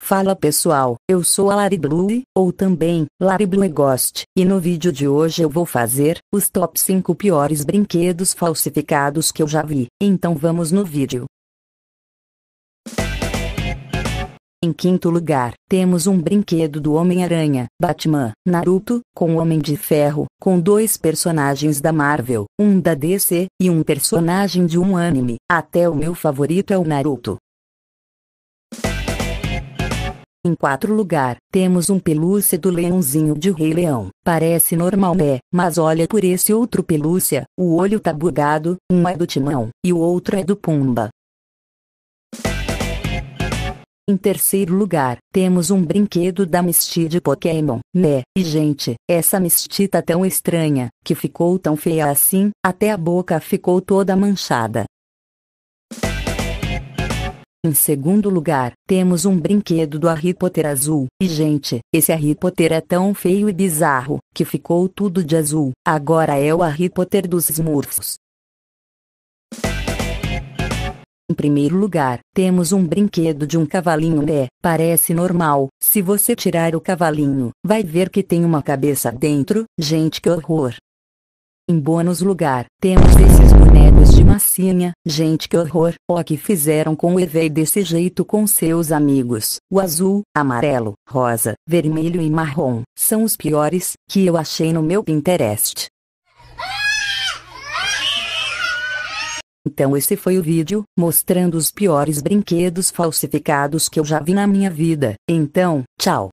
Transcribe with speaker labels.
Speaker 1: Fala pessoal, eu sou a Lari Blue, ou também, Lari Blue Ghost, e no vídeo de hoje eu vou fazer, os top 5 piores brinquedos falsificados que eu já vi, então vamos no vídeo. Em quinto lugar, temos um brinquedo do Homem-Aranha, Batman, Naruto, com Homem de Ferro, com dois personagens da Marvel, um da DC, e um personagem de um anime, até o meu favorito é o Naruto. Em quarto lugar, temos um pelúcia do leãozinho de Rei Leão. Parece normal, né? Mas olha por esse outro pelúcia, o olho tá bugado, um é do Timão e o outro é do Pumba. Em terceiro lugar, temos um brinquedo da Misty de Pokémon, né? E gente, essa Misty tá tão estranha, que ficou tão feia assim, até a boca ficou toda manchada. Em segundo lugar, temos um brinquedo do Harry Potter azul. E gente, esse Harry Potter é tão feio e bizarro, que ficou tudo de azul. Agora é o Harry Potter dos Smurfs. Em primeiro lugar, temos um brinquedo de um cavalinho é, parece normal, se você tirar o cavalinho, vai ver que tem uma cabeça dentro, gente que horror. Em bônus lugar, temos esses bonecos gente que horror, O que fizeram com o Evei desse jeito com seus amigos. O azul, amarelo, rosa, vermelho e marrom, são os piores, que eu achei no meu Pinterest. Então esse foi o vídeo, mostrando os piores brinquedos falsificados que eu já vi na minha vida. Então, tchau!